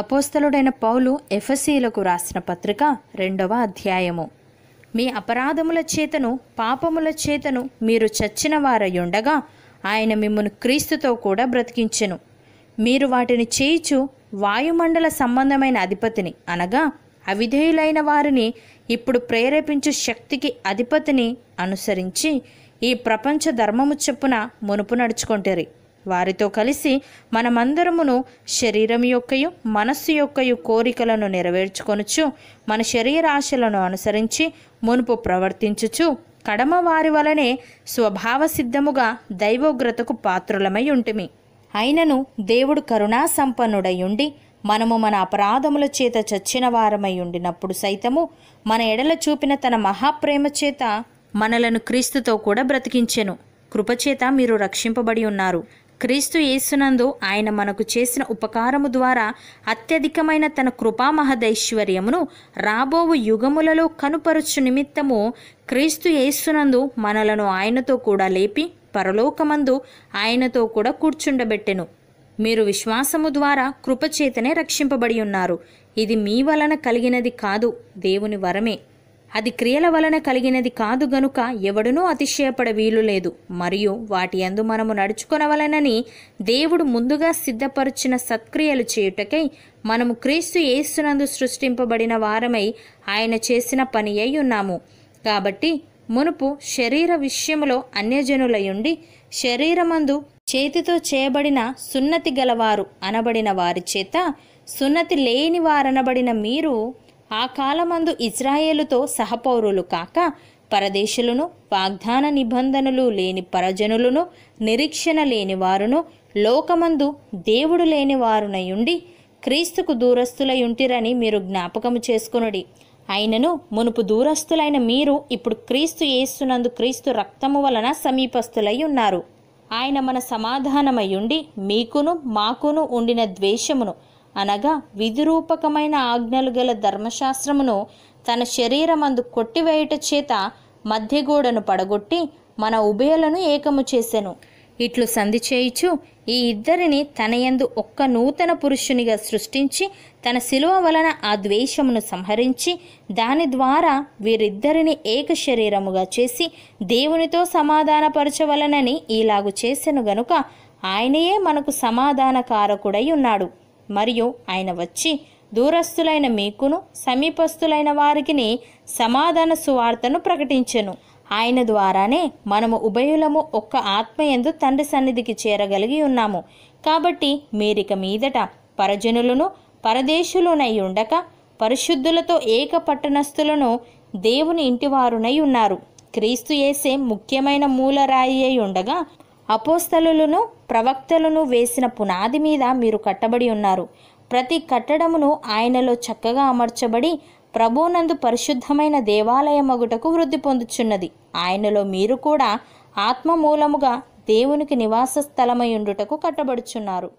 అపోస్తలుడైన పౌలు ఎఫసీలకు రాసిన పత్రిక రెండవ అధ్యాయము మీ అపరాధముల చేతను పాపముల చేతను మీరు చచ్చిన వారయుండగా ఆయన మిమ్మల్ని క్రీస్తుతో కూడా బ్రతికించెను మీరు వాటిని చేయిచు వాయుమండల సంబంధమైన అధిపతిని అనగా అవిధేయులైన వారిని ఇప్పుడు ప్రేరేపించు శక్తికి అధిపతిని అనుసరించి ఈ ప్రపంచ ధర్మము చెప్పున మునుపు నడుచుకుంటారు వారితో కలిసి మనమందరమును శరీరం యొక్కయు మనస్సు యొక్కయు కోరికలను నెరవేర్చుకొనుచు మన శరీరాశలను అనుసరించి మునుపు ప్రవర్తించుచు కడమ వారి వలనే స్వభావ సిద్ధముగా దైవోగ్రతకు పాత్రులమై ఉంటుమి అయినను దేవుడు కరుణా సంపన్నుడై ఉండి మనము మన అపరాధముల చేత చచ్చిన వారమై ఉండినప్పుడు సైతము మన ఎడల చూపిన తన మహాప్రేమ చేత మనలను క్రీస్తుతో కూడా బ్రతికించెను కృపచేత మీరు రక్షింపబడి ఉన్నారు క్రీస్తు యేసునందు ఆయన మనకు చేసిన ఉపకారము ద్వారా అత్యధికమైన తన కృపామహదైశ్వర్యమును రాబోవు యుగములలో కనుపరుచు నిమిత్తము క్రీస్తు యేసునందు మనలను ఆయనతో కూడా లేపి పరలోకమందు ఆయనతో కూడా కూర్చుండబెట్టెను మీరు విశ్వాసము ద్వారా కృపచేతనే రక్షింపబడి ఉన్నారు ఇది మీ వలన కలిగినది కాదు దేవుని వరమే అది క్రియల వలన కలిగినది కాదు గనుక ఎవడునూ అతిశయపడ వీలు లేదు మరియు వాటి అందు మనము నడుచుకొనవలనని దేవుడు ముందుగా సిద్ధపరచిన సత్క్రియలు చేయుటకై మనము క్రీస్తు యేసునందు సృష్టింపబడిన వారమై ఆయన చేసిన పని అయి ఉన్నాము కాబట్టి మునుపు శరీర విషయములో అన్యజనులయుండి శరీరమందు చేతితో చేయబడిన సున్నతి గలవారు అనబడిన వారి చేత సున్నతి లేని వారనబడిన మీరు ఆ కాలమందు ఇజ్రాయేలుతో సహపౌరులు కాక పరదేశులను వాగ్దాన నిబంధనలు లేని పరజనులను నిరీక్షణ లేని వారును లోకమందు దేవుడు లేని వారునయుండి క్రీస్తుకు దూరస్తులయుంటిరని మీరు జ్ఞాపకము చేసుకునుడి అయినను మునుపు దూరస్తులైన మీరు ఇప్పుడు క్రీస్తు ఏస్తున్నందు క్రీస్తు రక్తము వలన సమీపస్తులై ఉన్నారు ఆయన మన సమాధానమయుండి మీకును మాకును ఉండిన ద్వేషమును అనగా విధిరూపకమైన ఆజ్ఞలు గల ధర్మశాస్త్రమును తన శరీరమందు కొట్టివేయట చేత మధ్యగూడను పడగొట్టి మన ఉభయలను ఏకము చేసెను ఇట్లు సంధి చేయిచు ఈ ఇద్దరిని తనయందు ఒక్క నూతన పురుషునిగా సృష్టించి తన శిలువ వలన ఆ ద్వేషమును సంహరించి దాని ద్వారా వీరిద్దరిని ఏక శరీరముగా చేసి దేవునితో సమాధానపరచవలనని ఇలాగు చేసెను గనుక ఆయనయే మనకు సమాధానకారకుడై ఉన్నాడు మరియు ఆయన వచ్చి దూరస్థులైన మీకును సమీపస్థులైన వారికి సమాధాన సువార్తను ప్రకటించెను ఆయన ద్వారానే మనము ఉభయులము ఒక్క ఆత్మయందు తండ్రి సన్నిధికి చేరగలిగి ఉన్నాము కాబట్టి మీరిక మీదట పరజనులను పరదేశులునై ఉండక పరిశుద్ధులతో ఏక పట్టణస్థులను దేవుని ఇంటివారునై ఉన్నారు క్రీస్తు యేసే ముఖ్యమైన మూలరాయి అయి ఉండగా అపోస్తలులను ప్రవక్తలను వేసిన పునాది మీద మీరు కట్టబడి ఉన్నారు ప్రతి కట్టడమును ఆయనలో చక్కగా అమర్చబడి ప్రభునందు పరిశుద్ధమైన దేవాలయమగుటకు వృద్ధి పొందుచున్నది ఆయనలో మీరు కూడా ఆత్మ మూలముగా దేవునికి నివాస స్థలమై ఉండుటకు కట్టబడుచున్నారు